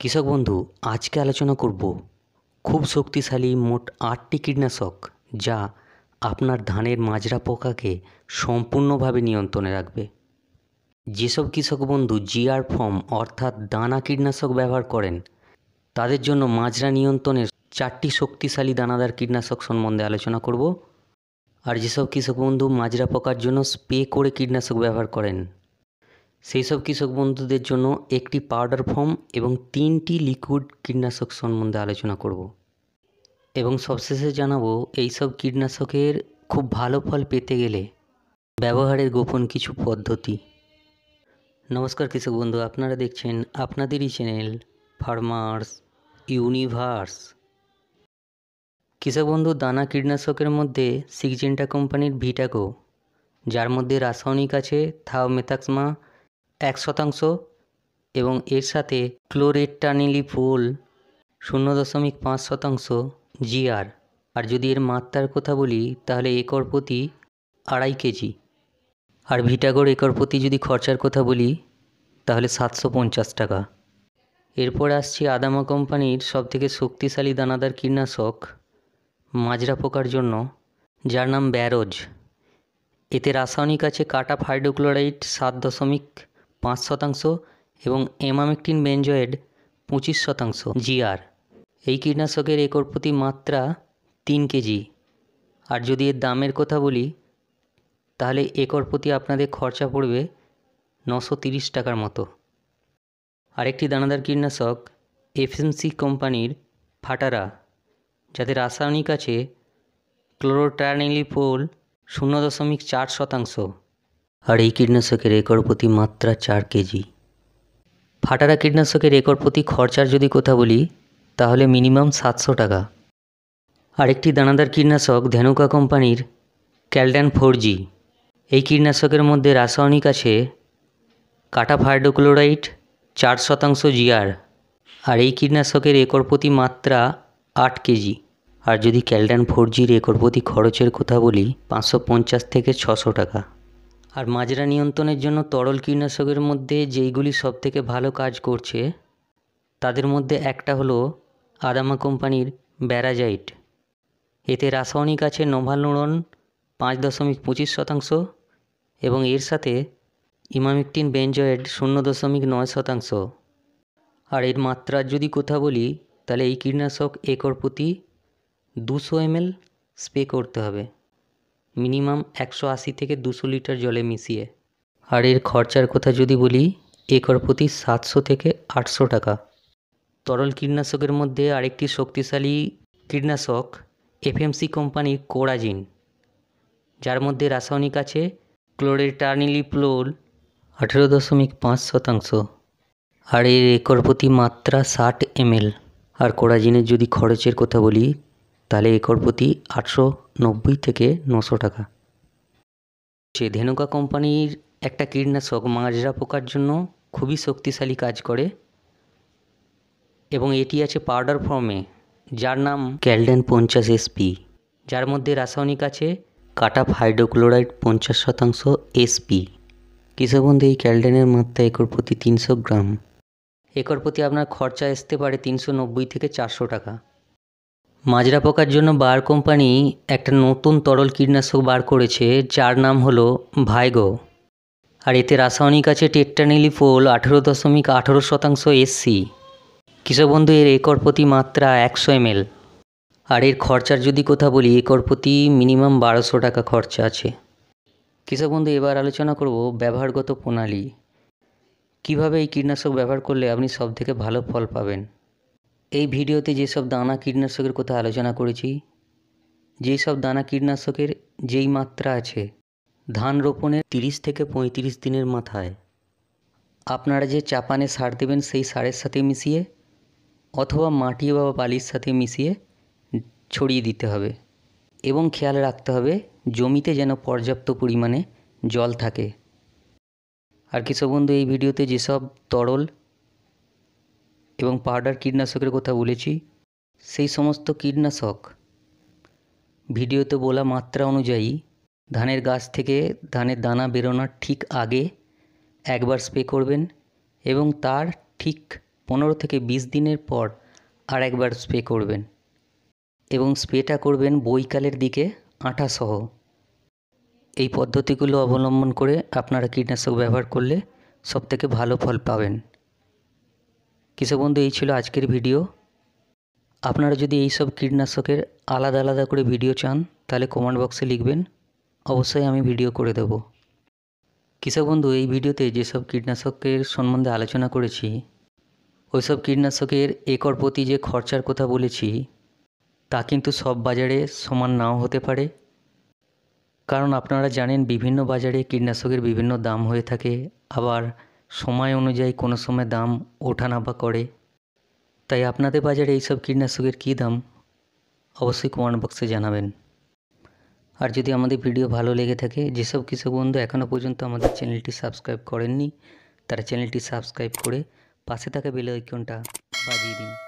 কৃষক বন্ধু আজকে আলোচনা করব খুব শক্তিশালী মোট আটটি কীটনাশক যা আপনার ধানের মাজরা পোকাকে সম্পূর্ণভাবে নিয়ন্ত্রণে রাখবে যেসব কৃষক বন্ধু জিআর ফর্ম অর্থাৎ দানা কীটনাশক ব্যবহার করেন তাদের জন্য মাজরা নিয়ন্ত্রণের চারটি শক্তিশালী দানাদার কীটনাশক সম্বন্ধে আলোচনা করব আর যেসব কৃষক বন্ধু মাজরা পোকার জন্য স্প্রে করে কীটনাশক ব্যবহার করেন সেই সব কৃষক বন্ধুদের জন্য একটি পাউডার ফর্ম এবং তিনটি লিকুইড কীটনাশক সম্বন্ধে আলোচনা করব এবং সবশেষে জানাবো এই সব কীটনাশকের খুব ভালো ফল পেতে গেলে ব্যবহারের গোপন কিছু পদ্ধতি নমস্কার কৃষক বন্ধু আপনারা দেখছেন আপনাদেরই চ্যানেল ফার্মার্স ইউনিভার্স কৃষক বন্ধু দানা কীটনাশকের মধ্যে সিকজেন্টা কোম্পানির ভিটাকো যার মধ্যে রাসায়নিক আছে থাও মেথাক্সমা এক শতাংশ এবং এর সাথে ক্লোরেটানিলিফোল শূন্য দশমিক পাঁচ শতাংশ জিআর আর যদি এর মাত্রার কথা বলি তাহলে একর প্রতি আড়াই কেজি আর ভিটাগড় একর প্রতি যদি খরচার কথা বলি তাহলে সাতশো পঞ্চাশ টাকা এরপর আসছি আদামা কোম্পানির সবথেকে শক্তিশালী দানাদার কীটনাশক মাজরা পোকার জন্য যার নাম ব্যারোজ এতে রাসায়নিক আছে কাটা ফাইডোক্লোরাইড সাত দশমিক পাঁচ শতাংশ এবং অ্যামামেকটিন বেঞ্জয়েড পঁচিশ শতাংশ জিআর এই কীটনাশকের একর প্রতি মাত্রা তিন কেজি আর যদি এর দামের কথা বলি তাহলে একর প্রতি আপনাদের খরচা পড়বে নশো তিরিশ টাকার মতো আরেকটি দানাদার কীটনাশক এফএমসি কোম্পানির ফাটারা যাতে রাসায়নিক আছে ক্লোরোট্রানিলিপোল শূন্য দশমিক চার শতাংশ আর এই কীটনাশকের একর প্রতি মাত্রা চার কেজি ফাটারা কীটনাশকের একর প্রতি খরচার যদি কথা বলি তাহলে মিনিমাম সাতশো টাকা আরেকটি দানাদার কীটনাশক ধ্যানুকা কোম্পানির ক্যালড্যান ফোর জি এই কীটনাশকের মধ্যে রাসায়নিক আছে কাটা কাটাফার্ডোক্লোরাইড চার শতাংশ জিআর আর এই কীটনাশকের একর প্রতি মাত্রা আট কেজি আর যদি ক্যালড্যান ফোর জির একর প্রতি খরচের কথা বলি পাঁচশো পঞ্চাশ থেকে ছশো টাকা আর মাজরা নিয়ন্ত্রণের জন্য তরল কীটনাশকের মধ্যে যেইগুলি সবথেকে ভালো কাজ করছে তাদের মধ্যে একটা হলো আদামা কোম্পানির ব্যারাজাইট এতে রাসায়নিক আছে নোভালুরন পাঁচ দশমিক পঁচিশ শতাংশ এবং এর সাথে ইমামিকটিন বেঞ্জয়েড শূন্য দশমিক নয় শতাংশ আর এর মাত্রার যদি কথা বলি তাহলে এই কীটনাশক একর প্রতি দুশো এমএল স্প্রে করতে হবে মিনিমাম একশো আশি থেকে দুশো লিটার জলে মিশিয়ে আর এর খরচার কথা যদি বলি একর প্রতি সাতশো থেকে আটশো টাকা তরল কীটনাশকের মধ্যে আরেকটি শক্তিশালী কীটনাশক এফএমসি কোম্পানির কোরাজিন যার মধ্যে রাসায়নিক আছে ক্লোরেটার্নিলিপ্লোল আঠেরো দশমিক পাঁচ শতাংশ আর এর একর প্রতি মাত্রা ষাট এমএল আর কোরাজিনের যদি খরচের কথা বলি তাহলে একর প্রতি আটশো নব্বই থেকে নশো টাকা সে ধেনুকা কোম্পানির একটা কীটনাশক মাজরা পোকার জন্য খুবই শক্তিশালী কাজ করে এবং এটি আছে পাউডার ফর্মে যার নাম ক্যালডেন পঞ্চাশ এসপি যার মধ্যে রাসায়নিক আছে কাটাফ হাইড্রোক্লোরাইড পঞ্চাশ শতাংশ এসপি কৃষকবন্ধু এই ক্যালডেনের মাত্রা একর প্রতি তিনশো গ্রাম একর প্রতি আপনার খরচা আসতে পারে তিনশো নব্বই থেকে চারশো টাকা মাজরা পোকার জন্য বার কোম্পানি একটা নতুন তরল কীটনাশক বার করেছে যার নাম হলো ভাইগো আর এতে রাসায়নিক আছে টেট্টানিলিফোল আঠেরো দশমিক আঠেরো শতাংশ এসসি কৃষকবন্ধু এর একর প্রতি মাত্রা একশো এমএল আর এর খরচার যদি কথা বলি একর প্রতি মিনিমাম বারোশো টাকা খরচা আছে কৃষকবন্ধু এবার আলোচনা করব ব্যবহারগত প্রণালী কীভাবে এই কীটনাশক ব্যবহার করলে আপনি সবথেকে ভালো ফল পাবেন এই ভিডিওতে যেসব দানা কীটনাশকের কথা আলোচনা করেছি যেই সব দানা কীটনাশকের যেই মাত্রা আছে ধান রোপণের তিরিশ থেকে পঁয়ত্রিশ দিনের মাথায় আপনারা যে চাপানে সার দেবেন সেই সারের সাথে মিশিয়ে অথবা মাটি বা বালির সাথে মিশিয়ে ছড়িয়ে দিতে হবে এবং খেয়াল রাখতে হবে জমিতে যেন পর্যাপ্ত পরিমাণে জল থাকে আর কৃষক বন্ধু এই ভিডিওতে যেসব তরল এবং পাউডার কীটনাশকের কথা বলেছি সেই সমস্ত কীটনাশক ভিডিওতে বলা মাত্রা অনুযায়ী ধানের গাছ থেকে ধানের দানা বেরোনোর ঠিক আগে একবার স্প্রে করবেন এবং তার ঠিক পনেরো থেকে বিশ দিনের পর আর একবার স্প্রে করবেন এবং স্প্রেটা করবেন বৈকালের দিকে সহ এই পদ্ধতিগুলো অবলম্বন করে আপনারা কীটনাশক ব্যবহার করলে সবথেকে ভালো ফল পাবেন কৃষক বন্ধু এই ছিল আজকের ভিডিও আপনারা যদি এই সব কীটনাশকের আলাদা আলাদা করে ভিডিও চান তাহলে কমেন্ট বক্সে লিখবেন অবশ্যই আমি ভিডিও করে দেব কৃষক বন্ধু এই ভিডিওতে যেসব কীটনাশকের সম্বন্ধে আলোচনা করেছি ওই সব কীটনাশকের একর প্রতি যে খরচার কথা বলেছি তা কিন্তু সব বাজারে সমান নাও হতে পারে কারণ আপনারা জানেন বিভিন্ন বাজারে কীটনাশকের বিভিন্ন দাম হয়ে থাকে আবার সময় অনুযায়ী কোনো সময় দাম ওঠানামা করে তাই আপনাদের বাজারে এইসব কীটনাশকের কী দাম অবশ্যই কমেন্ট বক্সে জানাবেন আর যদি আমাদের ভিডিও ভালো লেগে থাকে যেসব কৃষক বন্ধু এখনও পর্যন্ত আমাদের চ্যানেলটি সাবস্ক্রাইব করেননি তারা চ্যানেলটি সাবস্ক্রাইব করে পাশে থাকা বেলে আইকনটা বাজিয়ে দিন